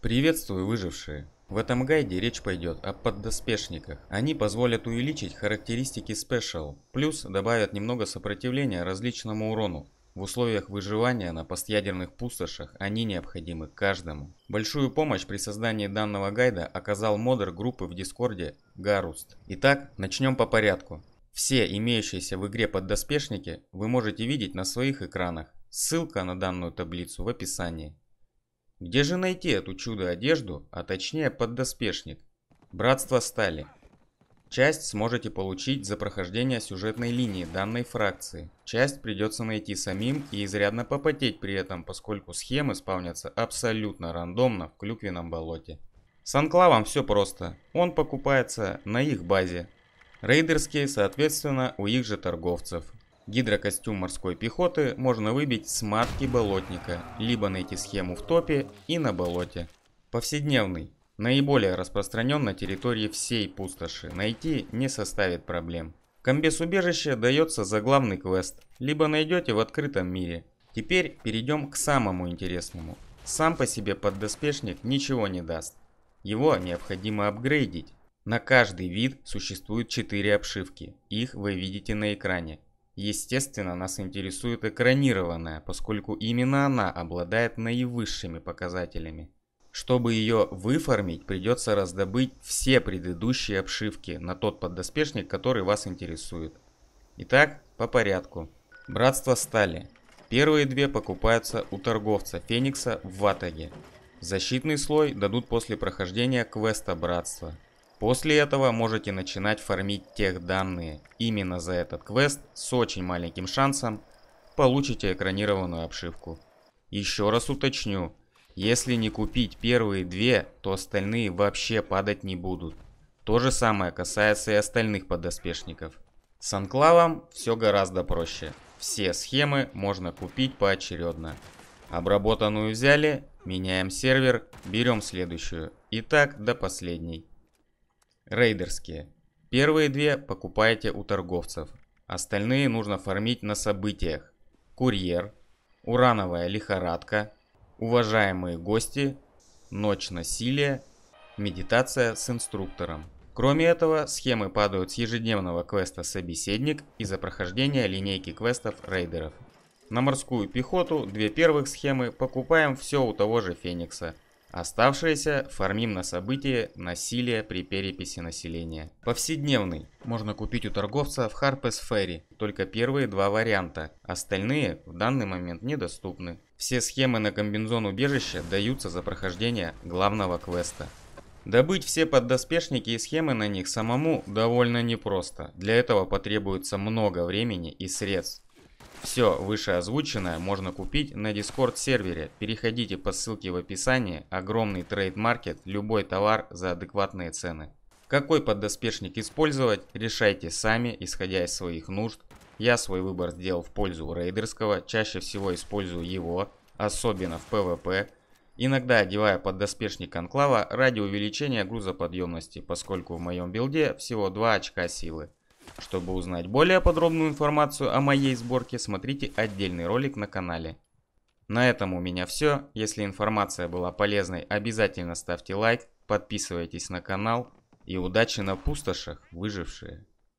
Приветствую, выжившие! В этом гайде речь пойдет о поддоспешниках. Они позволят увеличить характеристики Special, плюс добавят немного сопротивления различному урону. В условиях выживания на постъядерных пустошах они необходимы каждому. Большую помощь при создании данного гайда оказал модер группы в дискорде Гаруст. Итак, начнем по порядку. Все имеющиеся в игре поддоспешники вы можете видеть на своих экранах. Ссылка на данную таблицу в описании. Где же найти эту чудо-одежду, а точнее поддоспешник? Братство Стали. Часть сможете получить за прохождение сюжетной линии данной фракции. Часть придется найти самим и изрядно попотеть при этом, поскольку схемы спавнятся абсолютно рандомно в клюквенном болоте. С анклавом все просто. Он покупается на их базе. Рейдерские, соответственно, у их же торговцев. Гидрокостюм морской пехоты можно выбить с матки болотника, либо найти схему в топе и на болоте. Повседневный. Наиболее распространен на территории всей пустоши, найти не составит проблем. Комбез убежища дается за главный квест, либо найдете в открытом мире. Теперь перейдем к самому интересному. Сам по себе поддоспешник ничего не даст. Его необходимо апгрейдить. На каждый вид существует 4 обшивки, их вы видите на экране. Естественно, нас интересует экранированная, поскольку именно она обладает наивысшими показателями. Чтобы ее выформить, придется раздобыть все предыдущие обшивки на тот поддоспешник, который вас интересует. Итак, по порядку. Братство стали. Первые две покупаются у торговца Феникса в Ватаге. Защитный слой дадут после прохождения квеста Братства. После этого можете начинать фармить тех данные. Именно за этот квест с очень маленьким шансом получите экранированную обшивку. Еще раз уточню, если не купить первые две, то остальные вообще падать не будут. То же самое касается и остальных подоспешников. С анклавом все гораздо проще. Все схемы можно купить поочередно. Обработанную взяли, меняем сервер, берем следующую. И так до последней рейдерские. Первые две покупаете у торговцев, остальные нужно фармить на событиях. Курьер, урановая лихорадка, уважаемые гости, ночь насилия, медитация с инструктором. Кроме этого, схемы падают с ежедневного квеста «Собеседник» и за прохождение линейки квестов рейдеров. На морскую пехоту две первых схемы покупаем все у того же Феникса – Оставшееся фармим на событие насилия при переписи населения. Повседневный. Можно купить у торговца в Harpes Ferry. Только первые два варианта. Остальные в данный момент недоступны. Все схемы на комбинзон убежища даются за прохождение главного квеста. Добыть все поддоспешники и схемы на них самому довольно непросто. Для этого потребуется много времени и средств. Все выше озвученное можно купить на Discord сервере. Переходите по ссылке в описании. Огромный трейд-маркет, любой товар за адекватные цены. Какой поддоспешник использовать, решайте сами, исходя из своих нужд. Я свой выбор сделал в пользу рейдерского, чаще всего использую его, особенно в ПВП. Иногда одевая поддоспешник Анклава ради увеличения грузоподъемности, поскольку в моем билде всего 2 очка силы. Чтобы узнать более подробную информацию о моей сборке, смотрите отдельный ролик на канале. На этом у меня все. Если информация была полезной, обязательно ставьте лайк, подписывайтесь на канал и удачи на пустошах, выжившие.